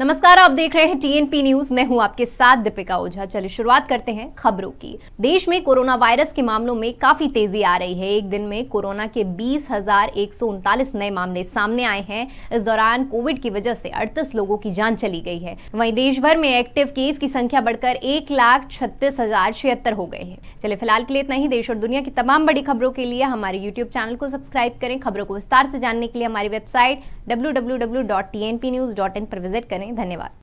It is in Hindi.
नमस्कार आप देख रहे हैं टीएनपी न्यूज मैं हूं आपके साथ दीपिका ओझा चलिए शुरुआत करते हैं खबरों की देश में कोरोना वायरस के मामलों में काफी तेजी आ रही है एक दिन में कोरोना के बीस नए मामले सामने आए हैं इस दौरान कोविड की वजह से 38 लोगों की जान चली गई है वहीं देश भर में एक्टिव केस की संख्या बढ़कर एक लाख छत्तीस हजार छिहत्तर हो गए हैं चलिए फिलहाल के लिए इतना ही देश और दुनिया की तमाम बड़ी खबरों के लिए हमारे यूट्यूब चैनल को सब्सक्राइब करें खबरों को विस्तार से जानने के लिए हमारी वेबसाइट डब्ल्यू पर विजिट करें करें धन्यवाद